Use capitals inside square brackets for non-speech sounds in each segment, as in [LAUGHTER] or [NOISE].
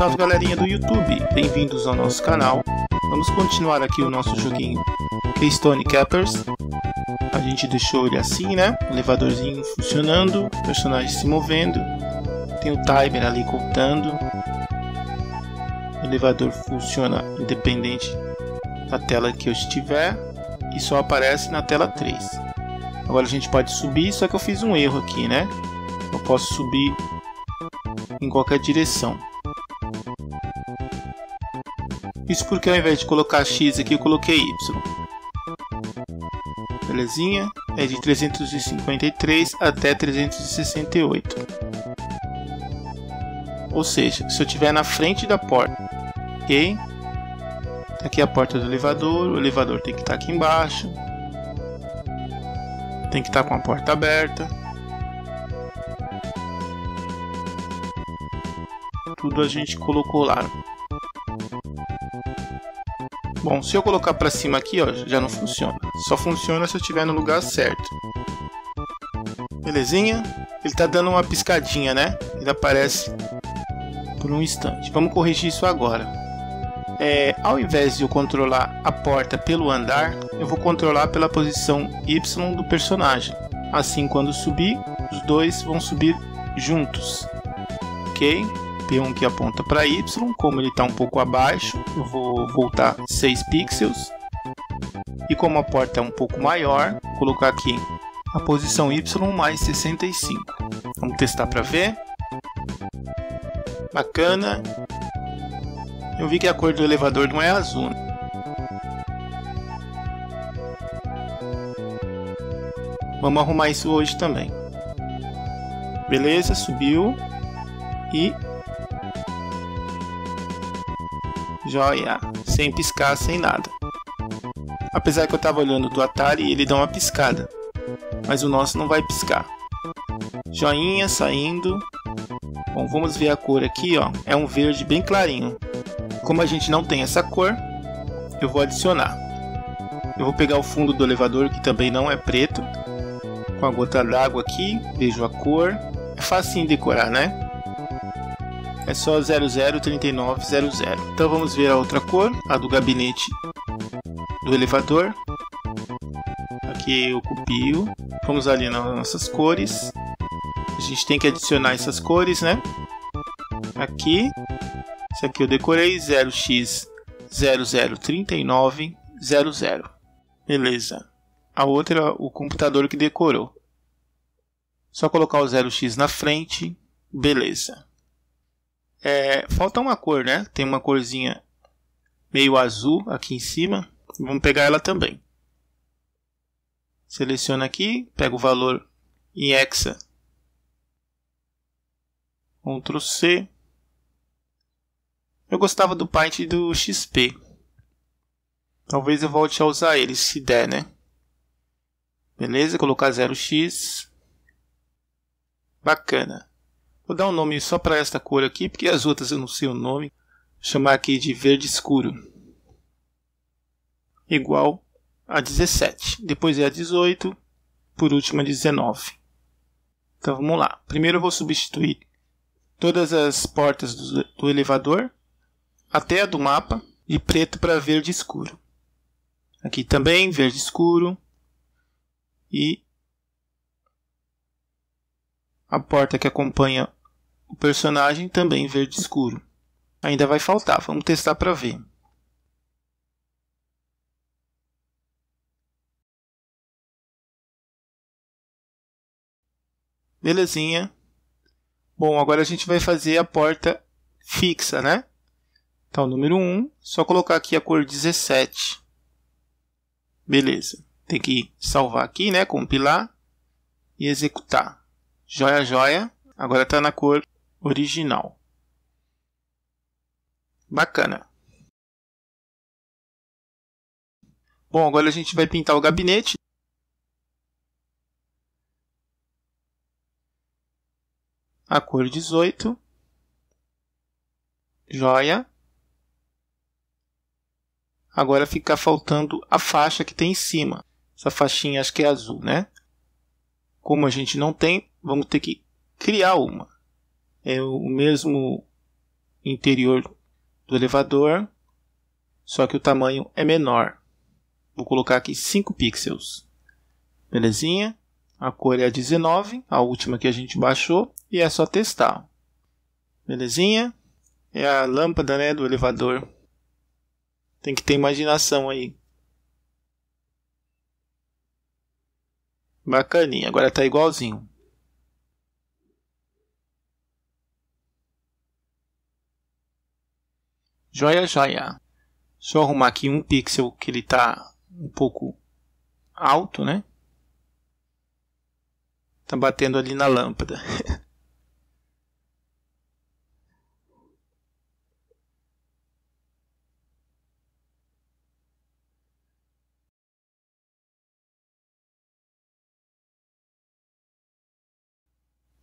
Salve galerinha do YouTube, bem-vindos ao nosso canal. Vamos continuar aqui o nosso joguinho Keystone Cappers. A gente deixou ele assim, né? Elevadorzinho funcionando, personagem se movendo. Tem o timer ali contando. O elevador funciona independente da tela que eu estiver e só aparece na tela 3. Agora a gente pode subir, só que eu fiz um erro aqui, né? Eu posso subir em qualquer direção. Isso porque ao invés de colocar x aqui, eu coloquei y. Belezinha? É de 353 até 368. Ou seja, se eu estiver na frente da porta, ok? Tá aqui é a porta do elevador, o elevador tem que estar tá aqui embaixo. Tem que estar tá com a porta aberta. Tudo a gente colocou lá. Bom, se eu colocar para cima aqui, ó, já não funciona. Só funciona se eu estiver no lugar certo. Belezinha? Ele tá dando uma piscadinha, né? Ele aparece por um instante. Vamos corrigir isso agora. É, ao invés de eu controlar a porta pelo andar, eu vou controlar pela posição Y do personagem. Assim, quando subir, os dois vão subir juntos. Ok? P1 que aponta para Y, como ele está um pouco abaixo, eu vou voltar 6 pixels. E como a porta é um pouco maior, vou colocar aqui a posição Y mais 65. Vamos testar para ver. Bacana. Eu vi que a cor do elevador não é azul. Né? Vamos arrumar isso hoje também. Beleza, subiu. E joia, sem piscar, sem nada. Apesar que eu estava olhando do Atari, ele dá uma piscada, mas o nosso não vai piscar. Joinha saindo. Bom, vamos ver a cor aqui, ó. É um verde bem clarinho. Como a gente não tem essa cor, eu vou adicionar. Eu vou pegar o fundo do elevador, que também não é preto, com a gota d'água aqui, vejo a cor. É fácil decorar, né? é só 003900. Então vamos ver a outra cor, a do gabinete do elevador. Aqui eu copio. Vamos ali nas nossas cores. A gente tem que adicionar essas cores, né? Aqui. Isso aqui eu decorei 0x003900. Beleza. A outra o computador que decorou. Só colocar o 0x na frente. Beleza. É, falta uma cor, né? Tem uma corzinha meio azul aqui em cima. Vamos pegar ela também. Seleciona aqui, pega o valor em hexa. Ctrl C. Eu gostava do Paint do XP. Talvez eu volte a usar ele, se der, né? Beleza, colocar 0x. Bacana. Vou dar um nome só para esta cor aqui, porque as outras eu não sei o nome. Vou chamar aqui de verde escuro. Igual a 17. Depois é a 18. Por último a 19. Então vamos lá. Primeiro eu vou substituir todas as portas do, do elevador até a do mapa de preto para verde escuro. Aqui também verde escuro e a porta que acompanha o personagem também verde escuro. Ainda vai faltar, vamos testar para ver. Belezinha. Bom, agora a gente vai fazer a porta fixa, né? Então, número 1, só colocar aqui a cor 17. Beleza. Tem que salvar aqui, né? Compilar e executar. Joia, joia. Agora está na cor original. Bacana. Bom, agora a gente vai pintar o gabinete. A cor 18. Joia. Agora fica faltando a faixa que tem em cima. Essa faixinha acho que é azul, né? Como a gente não tem, vamos ter que criar uma é o mesmo interior do elevador, só que o tamanho é menor. Vou colocar aqui 5 pixels. Belezinha? A cor é a 19, a última que a gente baixou, e é só testar. Belezinha? É a lâmpada né, do elevador. Tem que ter imaginação aí. Bacaninha, agora está igualzinho. Joia, joia. Deixa eu arrumar aqui um pixel que ele tá um pouco alto, né? Tá batendo ali na lâmpada. [LAUGHS]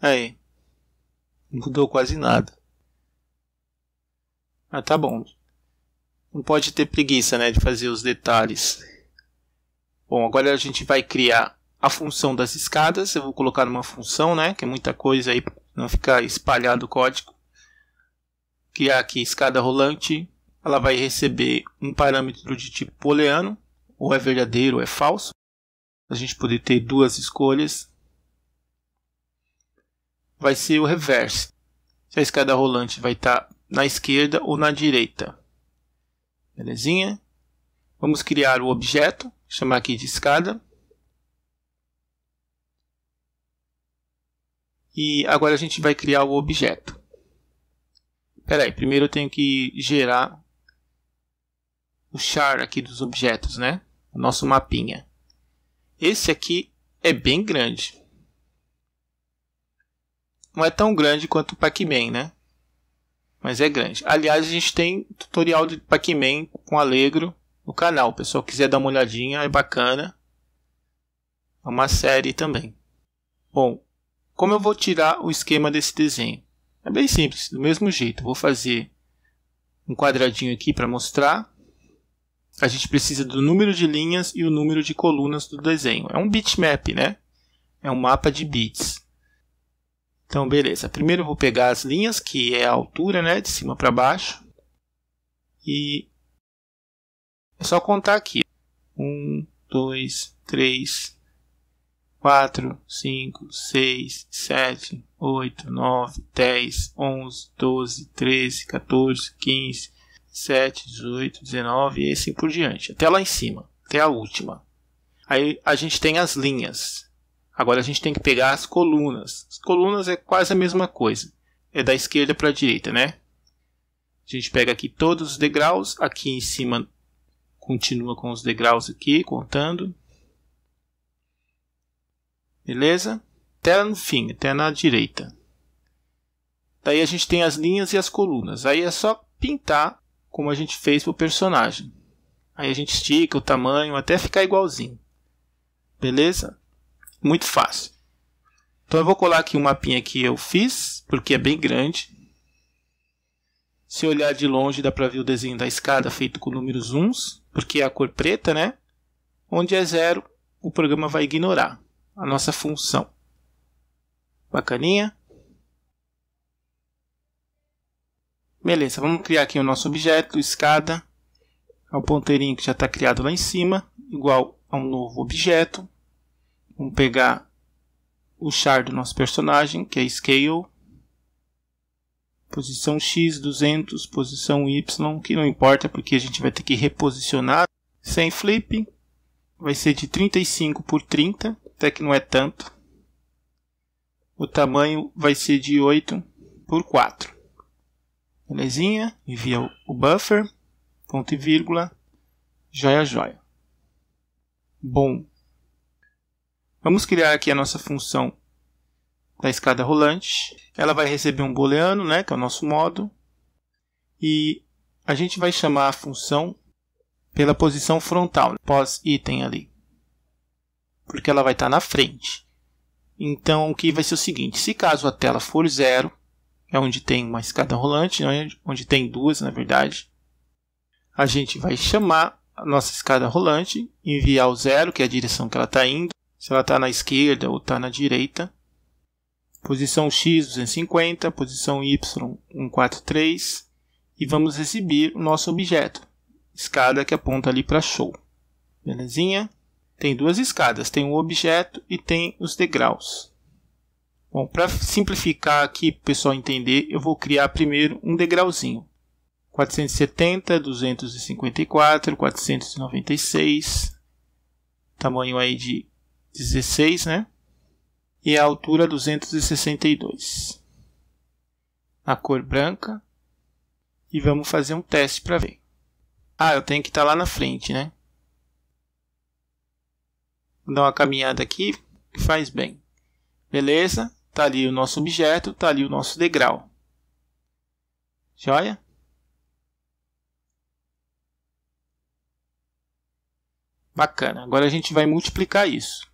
Aí. Mudou quase nada. Ah, tá bom. Não pode ter preguiça, né, de fazer os detalhes. Bom, agora a gente vai criar a função das escadas. Eu vou colocar uma função, né, que é muita coisa aí, não ficar espalhado o código. Criar aqui escada rolante. Ela vai receber um parâmetro de tipo booleano, ou é verdadeiro ou é falso. A gente poder ter duas escolhas. Vai ser o reverse. Se a escada rolante vai estar tá na esquerda ou na direita. Belezinha? Vamos criar o objeto, chamar aqui de escada. E agora a gente vai criar o objeto. Espera aí, primeiro eu tenho que gerar o char aqui dos objetos, né? O nosso mapinha. Esse aqui é bem grande. Não é tão grande quanto o Pac-Man, né? mas é grande. Aliás, a gente tem tutorial de Pac-Man com Alegro no canal. O pessoal quiser dar uma olhadinha, é bacana. É uma série também. Bom, como eu vou tirar o esquema desse desenho? É bem simples, do mesmo jeito. Vou fazer um quadradinho aqui para mostrar. A gente precisa do número de linhas e o número de colunas do desenho. É um bitmap, né? É um mapa de bits. Então, beleza. Primeiro eu vou pegar as linhas, que é a altura, né, de cima para baixo. E é só contar aqui. 1, 2, 3, 4, 5, 6, 7, 8, 9, 10, 11, 12, 13, 14, 15, 17, 18, 19 e assim por diante. Até lá em cima, até a última. Aí a gente tem as linhas. Agora a gente tem que pegar as colunas. As colunas é quase a mesma coisa. É da esquerda para a direita, né? A gente pega aqui todos os degraus. Aqui em cima continua com os degraus aqui, contando. Beleza? Até no fim, até na direita. Daí a gente tem as linhas e as colunas. Aí é só pintar como a gente fez para o personagem. Aí a gente estica o tamanho até ficar igualzinho. Beleza? Muito fácil. Então eu vou colar aqui um mapinha que eu fiz, porque é bem grande. Se olhar de longe dá para ver o desenho da escada feito com números uns, porque é a cor preta, né? Onde é zero, o programa vai ignorar a nossa função. Bacaninha? Beleza, vamos criar aqui o nosso objeto, escada, é o ponteirinho que já está criado lá em cima, igual a um novo objeto. Vamos pegar o char do nosso personagem, que é Scale. Posição X, 200. Posição Y, que não importa, porque a gente vai ter que reposicionar. Sem flip, vai ser de 35 por 30, até que não é tanto. O tamanho vai ser de 8 por 4. Belezinha? Envia o buffer, ponto e vírgula, joia, joia. Bom, Vamos criar aqui a nossa função da escada rolante. Ela vai receber um booleano, né, que é o nosso modo. E a gente vai chamar a função pela posição frontal, né, pós-item ali. Porque ela vai estar na frente. Então, o que vai ser o seguinte, se caso a tela for zero, é onde tem uma escada rolante, né, onde tem duas, na verdade, a gente vai chamar a nossa escada rolante, enviar o zero, que é a direção que ela está indo, se ela está na esquerda ou está na direita. Posição X 250, posição Y 143 e vamos exibir o nosso objeto. Escada que aponta ali para show. Belezinha? Tem duas escadas, tem o objeto e tem os degraus. Bom, para simplificar aqui para o pessoal entender, eu vou criar primeiro um degrauzinho. 470, 254, 496, tamanho aí de 16, né? E a altura 262. A cor branca. E vamos fazer um teste para ver. Ah, eu tenho que estar tá lá na frente, né? Vou dar uma caminhada aqui, faz bem. Beleza? Tá ali o nosso objeto, tá ali o nosso degrau. Joia? Bacana. Agora a gente vai multiplicar isso.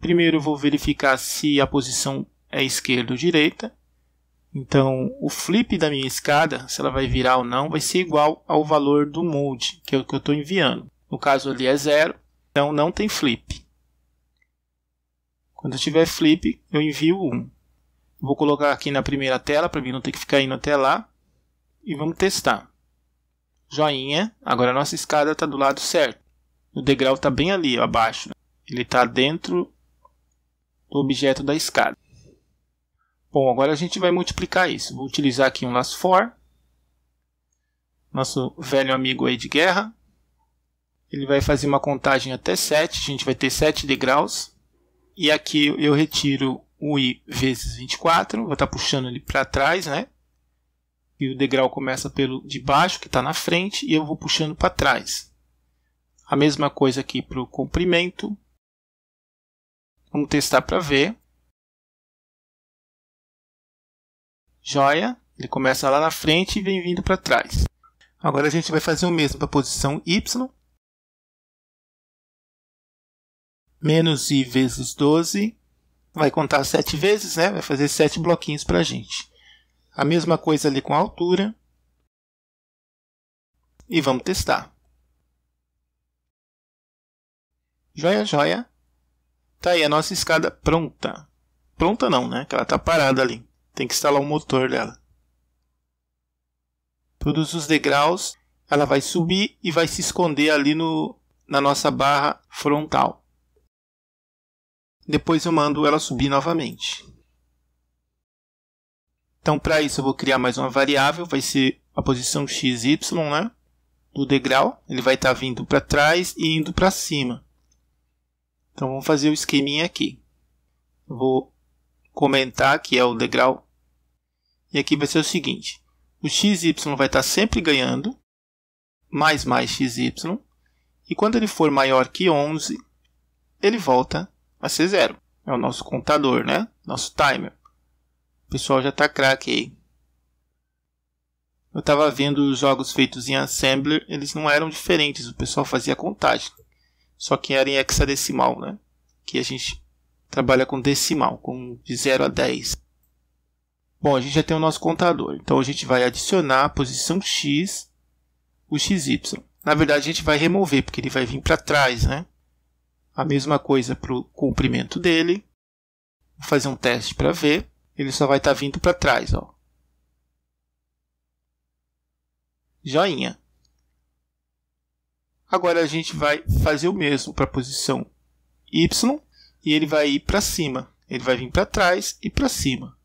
Primeiro eu vou verificar se a posição é esquerda ou direita. Então, o flip da minha escada, se ela vai virar ou não, vai ser igual ao valor do mode, que é o que eu estou enviando. No caso ali é zero, então não tem flip. Quando eu tiver flip, eu envio 1. Um. Vou colocar aqui na primeira tela, para mim não ter que ficar indo até lá. E vamos testar. Joinha, agora a nossa escada está do lado certo. O degrau está bem ali, abaixo. Né? Ele está dentro do objeto da escada. Bom, agora a gente vai multiplicar isso. Vou utilizar aqui um laço for, nosso velho amigo aí de guerra. Ele vai fazer uma contagem até 7, a gente vai ter 7 degraus. E aqui eu retiro o i vezes 24, vou estar tá puxando ele para trás, né? E o degrau começa pelo de baixo, que está na frente, e eu vou puxando para trás. A mesma coisa aqui para o comprimento, Vamos testar para ver. Joia. Ele começa lá na frente e vem vindo para trás. Agora a gente vai fazer o mesmo para a posição Y. Menos I vezes 12. Vai contar 7 vezes, né? Vai fazer 7 bloquinhos para a gente. A mesma coisa ali com a altura. E vamos testar. Joia, joia. Tá aí a nossa escada pronta. Pronta não, né? Que ela tá parada ali. Tem que instalar o motor dela. Todos os degraus, ela vai subir e vai se esconder ali no, na nossa barra frontal. Depois eu mando ela subir novamente. Então para isso eu vou criar mais uma variável, vai ser a posição x, y, né? Do degrau, ele vai estar tá vindo para trás e indo para cima. Então vamos fazer o esqueminha aqui. vou comentar que é o degrau. E aqui vai ser o seguinte. O xy vai estar tá sempre ganhando. Mais mais xy. E quando ele for maior que 11, ele volta a ser zero. É o nosso contador, né? Nosso timer. O pessoal já está craque aí. Eu estava vendo os jogos feitos em Assembler, eles não eram diferentes, o pessoal fazia contagem só que era em hexadecimal, né? Que a gente trabalha com decimal, com de 0 a 10. Bom, a gente já tem o nosso contador, então a gente vai adicionar a posição x, o xy. Na verdade, a gente vai remover, porque ele vai vir para trás, né? A mesma coisa para o comprimento dele. Vou fazer um teste para ver. Ele só vai estar tá vindo para trás, ó. Joinha. Agora a gente vai fazer o mesmo para a posição Y e ele vai ir para cima. Ele vai vir para trás e para cima.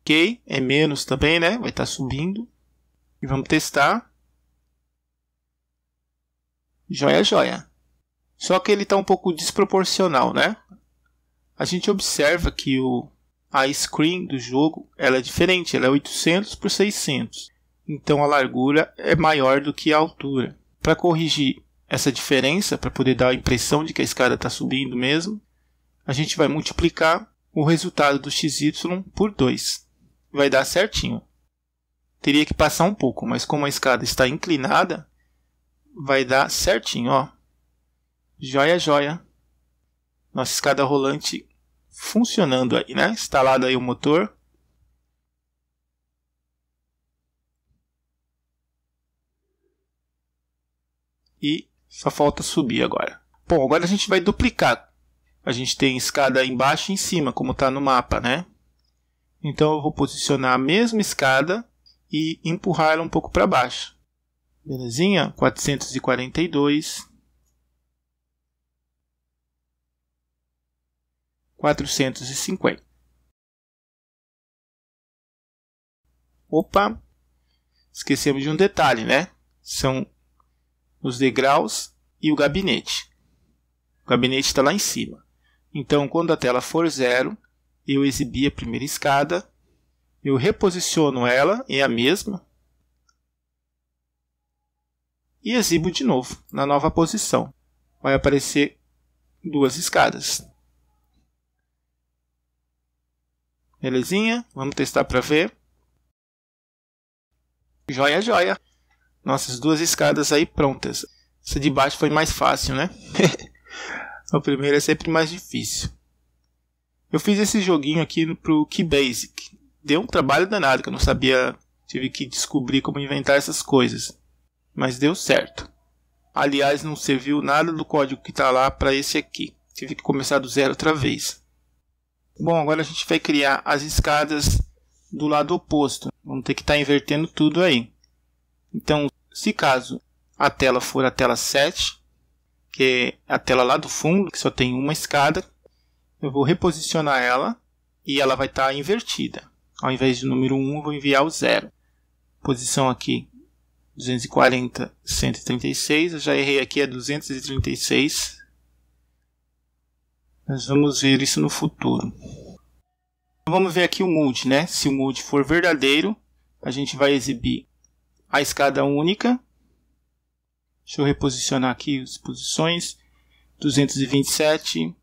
Ok? É menos também, né? Vai estar tá subindo. E vamos testar. Joia, joia. Só que ele está um pouco desproporcional, né? A gente observa que o, a screen do jogo ela é diferente. Ela é 800 por 600 então a largura é maior do que a altura. Para corrigir essa diferença, para poder dar a impressão de que a escada está subindo mesmo, a gente vai multiplicar o resultado do xy por 2. Vai dar certinho. Teria que passar um pouco, mas como a escada está inclinada, vai dar certinho, ó. Joia, joia. Nossa escada rolante funcionando aí, né? Instalado aí o motor. E só falta subir agora. Bom, agora a gente vai duplicar. A gente tem escada embaixo e em cima, como está no mapa, né? Então eu vou posicionar a mesma escada e empurrar ela um pouco para baixo. Belezinha? 442. 450. Opa! Esquecemos de um detalhe, né? São os degraus e o gabinete. O gabinete está lá em cima. Então, quando a tela for zero, eu exibi a primeira escada, eu reposiciono ela, é a mesma, e exibo de novo, na nova posição. Vai aparecer duas escadas. Belezinha? Vamos testar para ver. Joia, joia! Nossas duas escadas aí prontas. Essa de baixo foi mais fácil, né? a [LAUGHS] primeira é sempre mais difícil. Eu fiz esse joguinho aqui pro Keybasic. Deu um trabalho danado que eu não sabia, tive que descobrir como inventar essas coisas. Mas deu certo. Aliás, não serviu nada do código que está lá para esse aqui. Tive que começar do zero outra vez. Bom, agora a gente vai criar as escadas do lado oposto. Vamos ter que estar tá invertendo tudo aí. Então, se caso a tela for a tela 7, que é a tela lá do fundo, que só tem uma escada, eu vou reposicionar ela e ela vai estar tá invertida. Ao invés de número 1, eu vou enviar o 0. Posição aqui 240, 136. Eu já errei aqui, é 236. Nós vamos ver isso no futuro. Então, vamos ver aqui o mood, né? Se o mood for verdadeiro, a gente vai exibir a escada única. Deixa eu reposicionar aqui as posições. 227.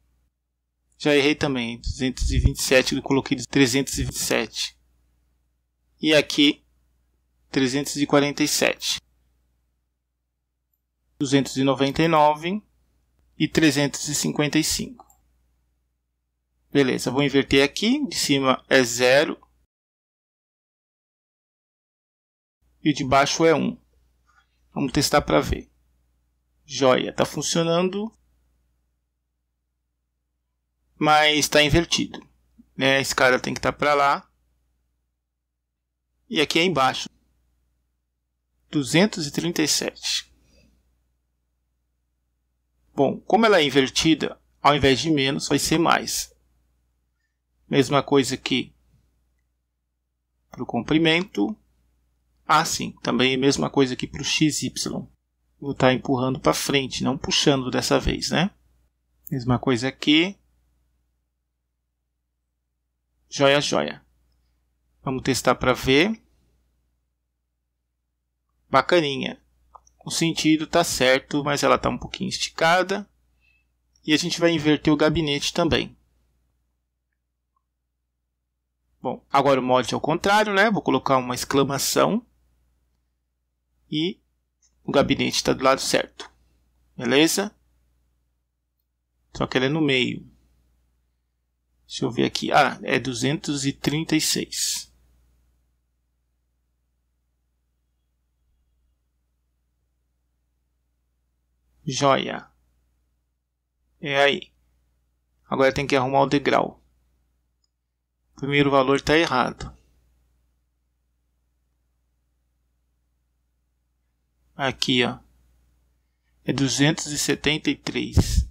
Já errei também. 227, eu coloquei 327. E aqui 347. 299 e 355. Beleza, vou inverter aqui. De cima é zero e o de baixo é 1. Vamos testar para ver. Joia, está funcionando, mas está invertido. Né? Esse cara tem que estar tá para lá e aqui é embaixo. 237. Bom, como ela é invertida, ao invés de menos vai ser mais. Mesma coisa aqui para o comprimento. Ah, sim, também é a mesma coisa aqui para o XY. Vou estar tá empurrando para frente, não puxando dessa vez, né? Mesma coisa aqui. Joia, joia. Vamos testar para ver. Bacaninha. O sentido está certo, mas ela está um pouquinho esticada. E a gente vai inverter o gabinete também. Bom, agora o mod é o contrário, né? Vou colocar uma exclamação e o gabinete está do lado certo. Beleza? Só que ele é no meio. Deixa eu ver aqui. Ah, é 236. Joia. É aí. Agora tem que arrumar o degrau. O primeiro valor está errado. Aqui, ó. É 273.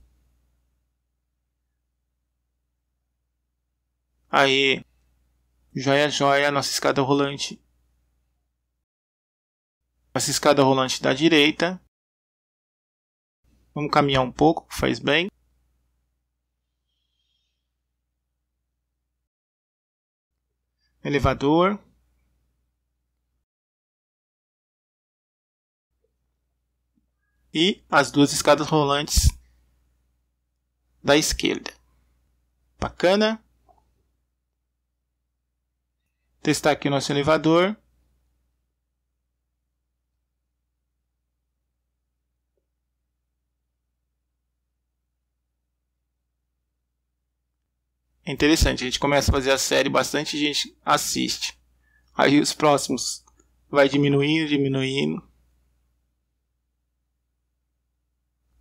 Aí, Joia, joia, nossa escada rolante. Nossa escada rolante da direita. Vamos caminhar um pouco, faz bem. Elevador. e as duas escadas rolantes da esquerda. Bacana? Testar aqui o nosso elevador. É interessante, a gente começa a fazer a série, bastante gente assiste. Aí os próximos vai diminuindo, diminuindo.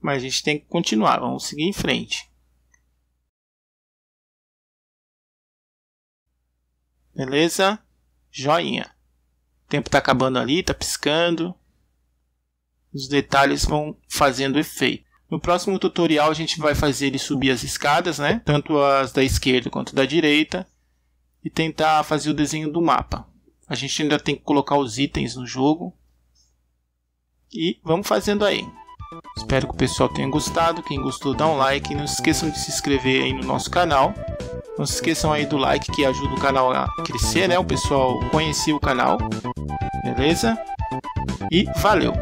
mas a gente tem que continuar, vamos seguir em frente. Beleza? Joinha. O tempo está acabando ali, está piscando. Os detalhes vão fazendo efeito. No próximo tutorial a gente vai fazer ele subir as escadas, né? Tanto as da esquerda quanto da direita. E tentar fazer o desenho do mapa. A gente ainda tem que colocar os itens no jogo. E vamos fazendo aí. Espero que o pessoal tenha gostado. Quem gostou, dá um like. Não se esqueçam de se inscrever aí no nosso canal. Não se esqueçam aí do like que ajuda o canal a crescer, né? O pessoal conhecer o canal. Beleza? E valeu.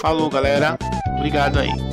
Falou, galera. Obrigado aí.